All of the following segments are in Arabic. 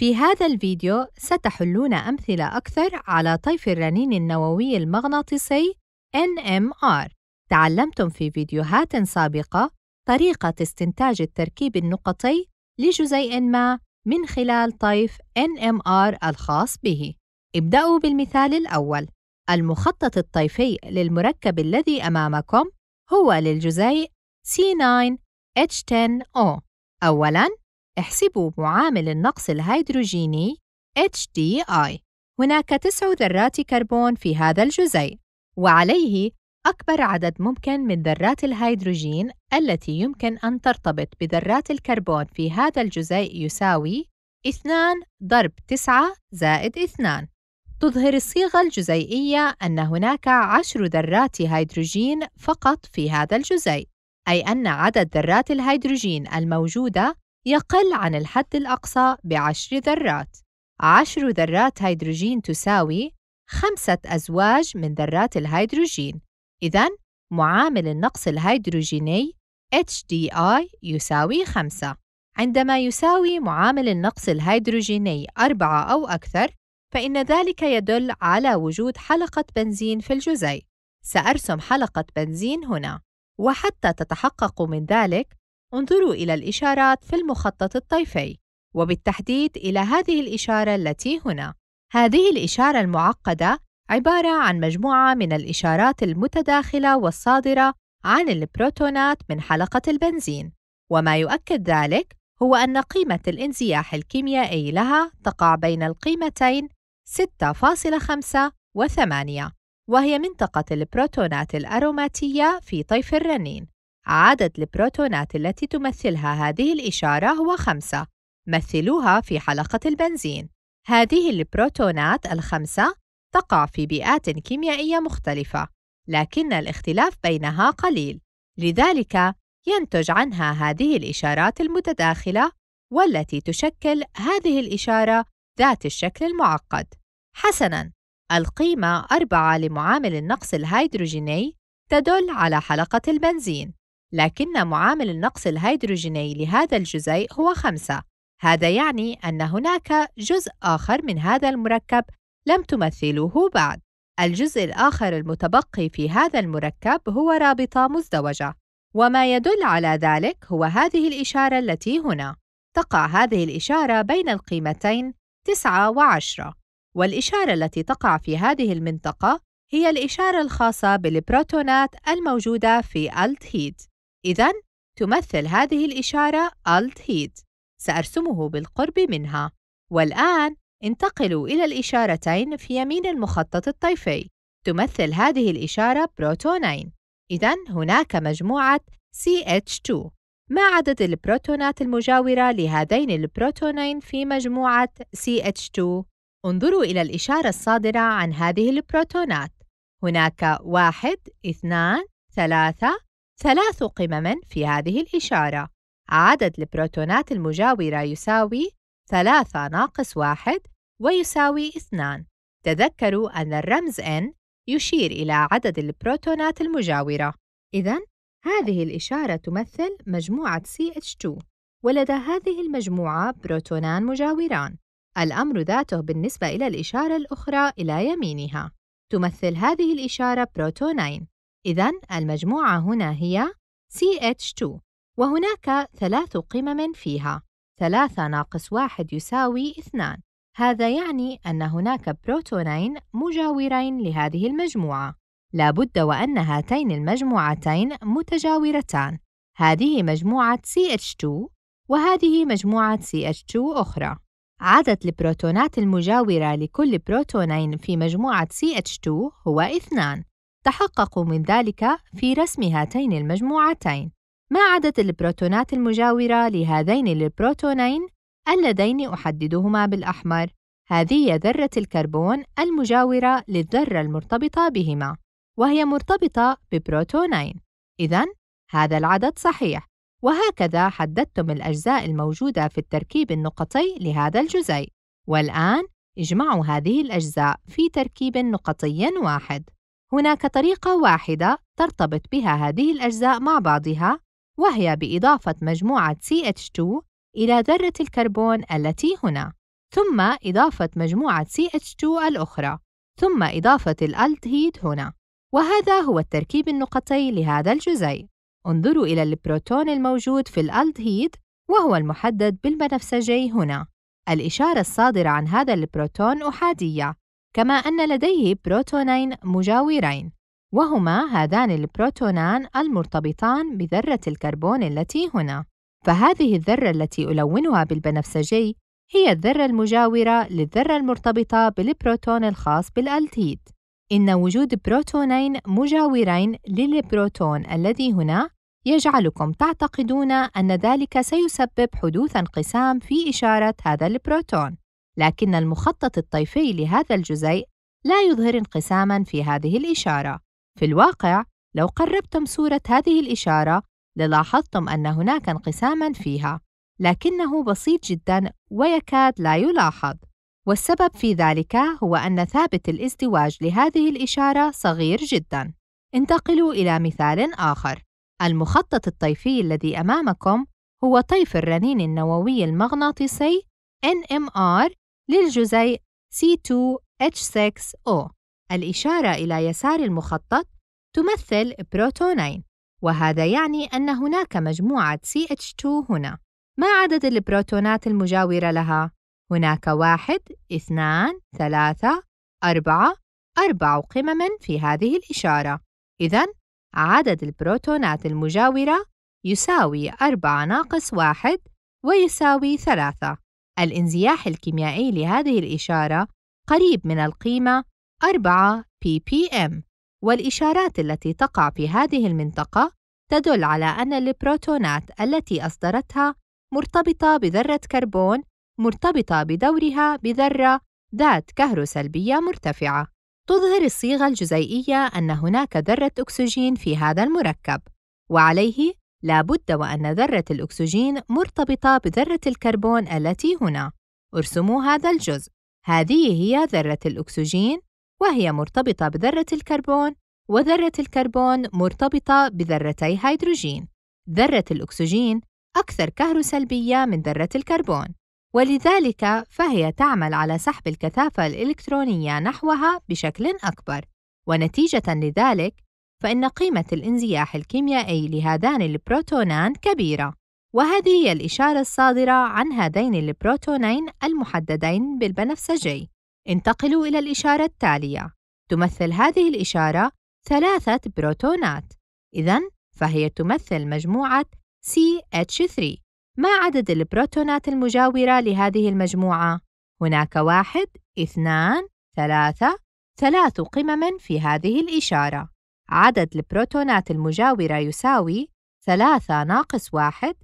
في هذا الفيديو ستحلون أمثلة أكثر على طيف الرنين النووي المغناطيسي NMR. تعلمتم في فيديوهات سابقة طريقة استنتاج التركيب النقطي لجزيء ما من خلال طيف NMR الخاص به. ابدأوا بالمثال الأول. المخطط الطيفي للمركب الذي أمامكم هو للجزيء C9H10O. أولاً، احسبوا معامل النقص الهيدروجيني HDI هناك تسع ذرات كربون في هذا الجزيء وعليه أكبر عدد ممكن من ذرات الهيدروجين التي يمكن أن ترتبط بذرات الكربون في هذا الجزيء يساوي 2 ضرب 9 زائد 2 تظهر الصيغة الجزيئية أن هناك عشر ذرات هيدروجين فقط في هذا الجزيء أي أن عدد ذرات الهيدروجين الموجودة يقل عن الحد الأقصى بعشر ذرات عشر ذرات هيدروجين تساوي خمسة أزواج من ذرات الهيدروجين إذا معامل النقص الهيدروجيني HDI يساوي خمسة عندما يساوي معامل النقص الهيدروجيني أربعة أو أكثر فإن ذلك يدل على وجود حلقة بنزين في الجزيء سأرسم حلقة بنزين هنا وحتى تتحقق من ذلك انظروا إلى الإشارات في المخطط الطيفي وبالتحديد إلى هذه الإشارة التي هنا. هذه الإشارة المعقدة عبارة عن مجموعة من الإشارات المتداخلة والصادرة عن البروتونات من حلقة البنزين، وما يؤكد ذلك هو أن قيمة الانزياح الكيميائي لها تقع بين القيمتين 6.5 و8 وهي منطقة البروتونات الأروماتية في طيف الرنين عدد البروتونات التي تمثلها هذه الإشارة هو خمسة مثلوها في حلقة البنزين هذه البروتونات الخمسة تقع في بيئات كيميائية مختلفة لكن الاختلاف بينها قليل لذلك ينتج عنها هذه الإشارات المتداخلة والتي تشكل هذه الإشارة ذات الشكل المعقد حسناً القيمة 4 لمعامل النقص الهيدروجيني تدل على حلقة البنزين لكن معامل النقص الهيدروجيني لهذا الجزيء هو خمسة هذا يعني أن هناك جزء آخر من هذا المركب لم تمثله بعد الجزء الآخر المتبقي في هذا المركب هو رابطة مزدوجة وما يدل على ذلك هو هذه الإشارة التي هنا تقع هذه الإشارة بين القيمتين 9 و10 والإشارة التي تقع في هذه المنطقة هي الإشارة الخاصة بالبروتونات الموجودة في ألت هيد إذا تمثل هذه الإشارة Alt Heat سأرسمه بالقرب منها والآن انتقلوا إلى الإشارتين في يمين المخطط الطيفي تمثل هذه الإشارة بروتونين إذا هناك مجموعة CH2 ما عدد البروتونات المجاورة لهذين البروتونين في مجموعة CH2؟ انظروا إلى الإشارة الصادرة عن هذه البروتونات هناك واحد، اثنان، ثلاثة، ثلاث قمم في هذه الإشارة عدد البروتونات المجاورة يساوي ثلاثة ناقص واحد ويساوي اثنان تذكروا أن الرمز N يشير إلى عدد البروتونات المجاورة إذا هذه الإشارة تمثل مجموعة CH2 ولدى هذه المجموعة بروتونان مجاوران الأمر ذاته بالنسبة إلى الإشارة الأخرى إلى يمينها تمثل هذه الإشارة بروتونين إذا المجموعة هنا هي CH2 وهناك ثلاث قمم فيها ثلاثة ناقص واحد يساوي اثنان هذا يعني أن هناك بروتونين مجاورين لهذه المجموعة لا بد وأن هاتين المجموعتين متجاورتان هذه مجموعة CH2 وهذه مجموعة CH2 أخرى عدد البروتونات المجاورة لكل بروتونين في مجموعة CH2 هو اثنان تحققوا من ذلك في رسم هاتين المجموعتين ما عدد البروتونات المجاورة لهذين البروتونين اللذين أحددهما بالأحمر هذه ذرة الكربون المجاورة للذرة المرتبطة بهما وهي مرتبطة ببروتونين إذا هذا العدد صحيح وهكذا حددتم الأجزاء الموجودة في التركيب النقطي لهذا الجزيء والآن اجمعوا هذه الأجزاء في تركيب نقطي واحد هناك طريقة واحدة ترتبط بها هذه الأجزاء مع بعضها وهي بإضافة مجموعة CH2 إلى ذرة الكربون التي هنا، ثم إضافة مجموعة CH2 الأخرى، ثم إضافة الألدهيد هنا، وهذا هو التركيب النقطي لهذا الجزيء. انظروا إلى البروتون الموجود في الألدهيد وهو المحدد بالبنفسجي هنا. الإشارة الصادرة عن هذا البروتون أحادية، كما أن لديه بروتونين مجاورين وهما هذان البروتونان المرتبطان بذرة الكربون التي هنا فهذه الذرة التي ألونها بالبنفسجي هي الذرة المجاورة للذرة المرتبطة بالبروتون الخاص بالألتيد إن وجود بروتونين مجاورين للبروتون الذي هنا يجعلكم تعتقدون أن ذلك سيسبب حدوث انقسام في إشارة هذا البروتون لكن المخطط الطيفي لهذا الجزيء لا يظهر انقسامًا في هذه الإشارة. في الواقع، لو قربتم صورة هذه الإشارة، للاحظتم أن هناك انقسامًا فيها، لكنه بسيط جدًا ويكاد لا يلاحظ. والسبب في ذلك هو أن ثابت الازدواج لهذه الإشارة صغير جدًا. انتقلوا إلى مثال آخر. المخطط الطيفي الذي أمامكم هو طيف الرنين النووي المغناطيسي NMR للجزيء C2H6O الإشارة إلى يسار المخطط تمثل بروتونين وهذا يعني أن هناك مجموعة CH2 هنا ما عدد البروتونات المجاورة لها؟ هناك واحد، اثنان، ثلاثة، أربعة، أربع قمم في هذه الإشارة إذا عدد البروتونات المجاورة يساوي أربعة ناقص واحد ويساوي ثلاثة الانزياح الكيميائي لهذه الإشارة قريب من القيمة 4 ppm والإشارات التي تقع في هذه المنطقة تدل على أن البروتونات التي أصدرتها مرتبطة بذرة كربون مرتبطة بدورها بذرة ذات كهروسلبية مرتفعة. تظهر الصيغة الجزيئية أن هناك ذرة أكسجين في هذا المركب، وعليه لابد وأن ذرة الأكسجين مرتبطة بذرة الكربون التي هنا. ارسموا هذا الجزء. هذه هي ذرة الأكسجين، وهي مرتبطة بذرة الكربون، وذرة الكربون مرتبطة بذرتي هيدروجين. ذرة الأكسجين أكثر كهروسلبية من ذرة الكربون، ولذلك فهي تعمل على سحب الكثافة الإلكترونية نحوها بشكل أكبر، ونتيجة لذلك فإن قيمة الانزياح الكيميائي لهذان البروتونان كبيرة، وهذه هي الإشارة الصادرة عن هذين البروتونين المحددين بالبنفسجي. انتقلوا إلى الإشارة التالية. تمثل هذه الإشارة ثلاثة بروتونات، إذا فهي تمثل مجموعة CH3. ما عدد البروتونات المجاورة لهذه المجموعة؟ هناك واحد، اثنان، ثلاثة، ثلاث قمم في هذه الإشارة. عدد البروتونات المجاورة يساوي 3 ناقص 1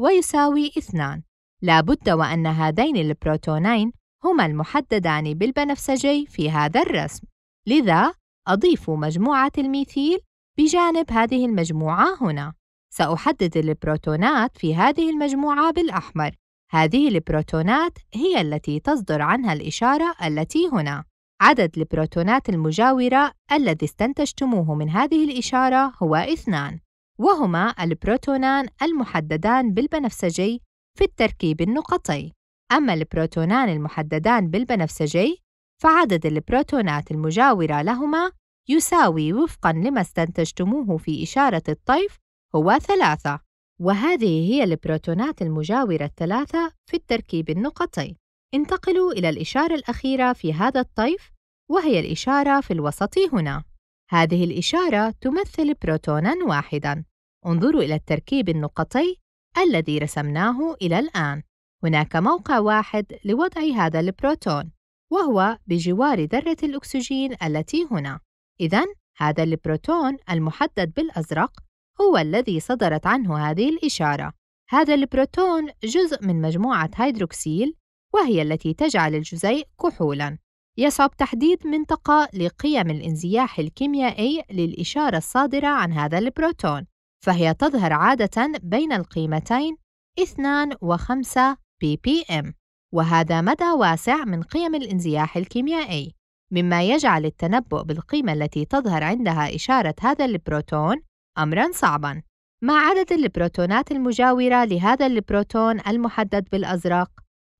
ويساوي 2 لابد وأن هذين البروتونين هما المحددان بالبنفسجي في هذا الرسم لذا أضيف مجموعة الميثيل بجانب هذه المجموعة هنا سأحدد البروتونات في هذه المجموعة بالأحمر هذه البروتونات هي التي تصدر عنها الإشارة التي هنا عدد البروتونات المجاورة الذي استنتجتموه من هذه الإشارة هو اثنان، وهما البروتونان المحددان بالبنفسجي في التركيب النقطي. أما البروتونان المحددان بالبنفسجي فعدد البروتونات المجاورة لهما يساوي وفقًا لما استنتجتموه في إشارة الطيف هو ثلاثة، وهذه هي البروتونات المجاورة الثلاثة في التركيب النقطي. انتقلوا إلى الإشارة الأخيرة في هذا الطيف وهي الإشارة في الوسط هنا هذه الإشارة تمثل بروتوناً واحداً انظروا إلى التركيب النقطي الذي رسمناه إلى الآن هناك موقع واحد لوضع هذا البروتون وهو بجوار ذرة الأكسجين التي هنا إذا هذا البروتون المحدد بالأزرق هو الذي صدرت عنه هذه الإشارة هذا البروتون جزء من مجموعة هيدروكسيل وهي التي تجعل الجزيء كحولاً. يصعب تحديد منطقة لقيم الانزياح الكيميائي للإشارة الصادرة عن هذا البروتون، فهي تظهر عادة بين القيمتين 2 و5 بي بي ام، وهذا مدى واسع من قيم الانزياح الكيميائي، مما يجعل التنبؤ بالقيمة التي تظهر عندها إشارة هذا البروتون أمرًا صعبًا. ما عدد البروتونات المجاورة لهذا البروتون المحدد بالأزرق،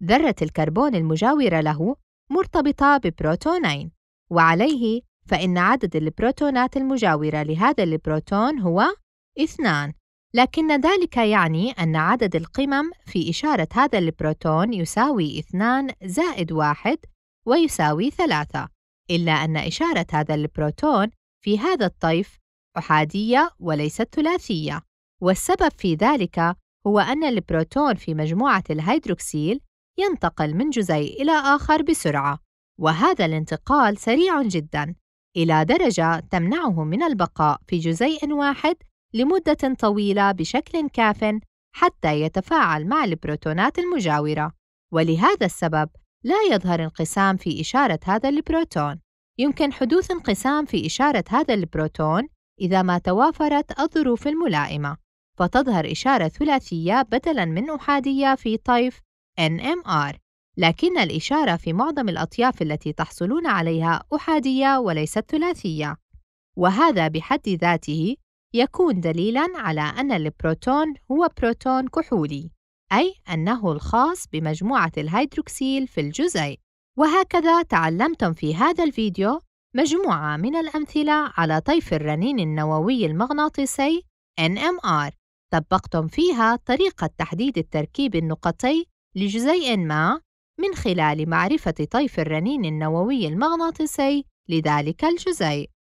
ذرة الكربون المجاورة له مرتبطة ببروتونين وعليه فإن عدد البروتونات المجاورة لهذا البروتون هو اثنان لكن ذلك يعني أن عدد القمم في إشارة هذا البروتون يساوي اثنان زائد واحد ويساوي ثلاثة إلا أن إشارة هذا البروتون في هذا الطيف أحادية وليست ثلاثية والسبب في ذلك هو أن البروتون في مجموعة الهيدروكسيل ينتقل من جزيء إلى آخر بسرعة، وهذا الانتقال سريع جدًا إلى درجة تمنعه من البقاء في جزيء واحد لمدة طويلة بشكل كافٍ حتى يتفاعل مع البروتونات المجاورة، ولهذا السبب لا يظهر انقسام في إشارة هذا البروتون. يمكن حدوث انقسام في إشارة هذا البروتون إذا ما توافرت الظروف الملائمة، فتظهر إشارة ثلاثية بدلاً من أحادية في طيف NMR لكن الإشارة في معظم الأطياف التي تحصلون عليها أحادية وليست ثلاثية وهذا بحد ذاته يكون دليلاً على أن البروتون هو بروتون كحولي أي أنه الخاص بمجموعة الهيدروكسيل في الجزيء وهكذا تعلمتم في هذا الفيديو مجموعة من الأمثلة على طيف الرنين النووي المغناطيسي NMR طبقتم فيها طريقة تحديد التركيب النقطي لجزيء ما من خلال معرفة طيف الرنين النووي المغناطيسي لذلك الجزيء